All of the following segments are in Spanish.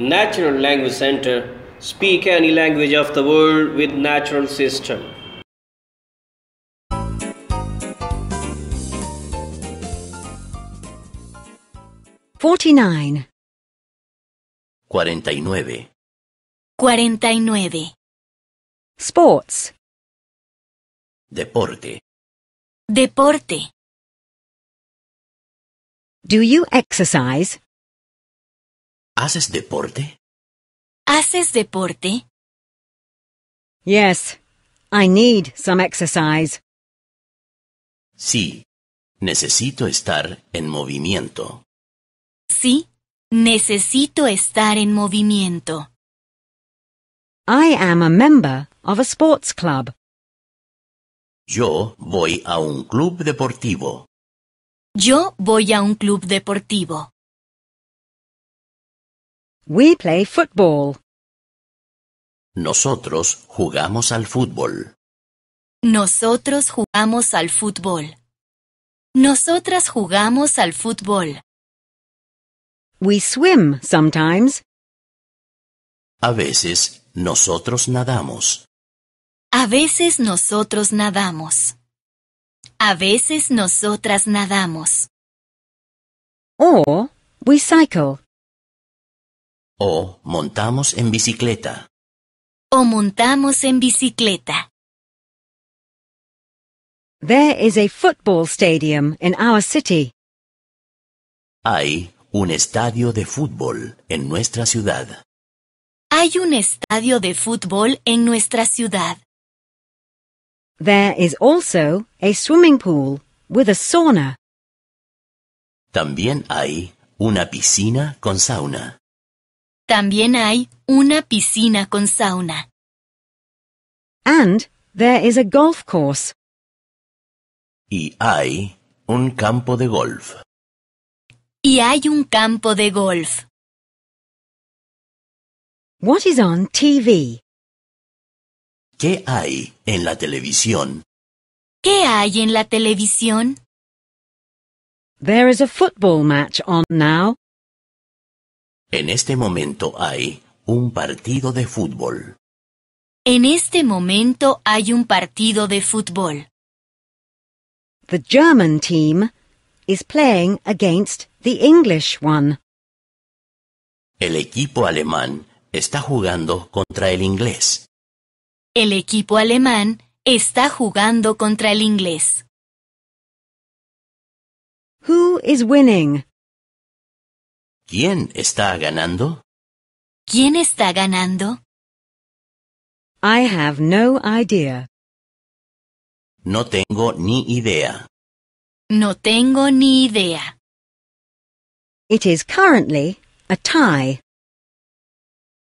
Natural Language Center. Speak any language of the world with natural system. Forty-nine. Cuarenta y nueve. Cuarenta y nueve. Sports. Deporte. Deporte. Do you exercise? ¿Haces deporte? ¿Haces deporte? Yes, I need some exercise. Sí, necesito estar en movimiento. Sí, necesito estar en movimiento. I am a member of a sports club. Yo voy a un club deportivo. Yo voy a un club deportivo. We play football. Nosotros jugamos al fútbol. Nosotros jugamos al fútbol. Nosotras jugamos al fútbol. We swim sometimes. A veces nosotros nadamos. A veces nosotros nadamos. A veces nosotras nadamos. Or we cycle o montamos en bicicleta. O montamos en bicicleta. There is a football stadium in our city. Hay un estadio de fútbol en nuestra ciudad. Hay un estadio de fútbol en nuestra ciudad. There is also a swimming pool with a sauna. También hay una piscina con sauna. También hay una piscina con sauna. And there is a golf course. Y hay un campo de golf. Y hay un campo de golf. What is on TV? ¿Qué hay en la televisión? ¿Qué hay en la televisión? There is a football match on now. En este momento hay un partido de fútbol. En este momento hay un partido de fútbol. The German team is playing against the English one. El equipo alemán está jugando contra el inglés. El equipo alemán está jugando contra el inglés. Who is winning? ¿Quién está ganando? ¿Quién está ganando? I have no idea. No tengo ni idea. No tengo ni idea. It is currently a tie.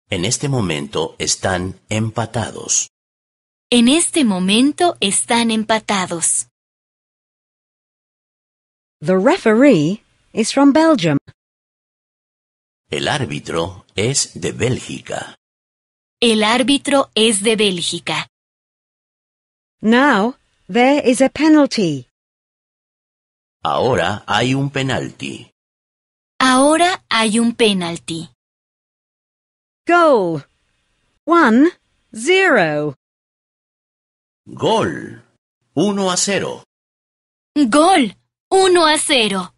En este momento están empatados. En este momento están empatados. The referee is from Belgium. El árbitro es de Bélgica. El árbitro es de Bélgica. Now, there is a penalty. Ahora hay un penalti. Ahora hay un penalti. Goal. 1-0. Gol. 1 a 0. Gol. 1 a 0.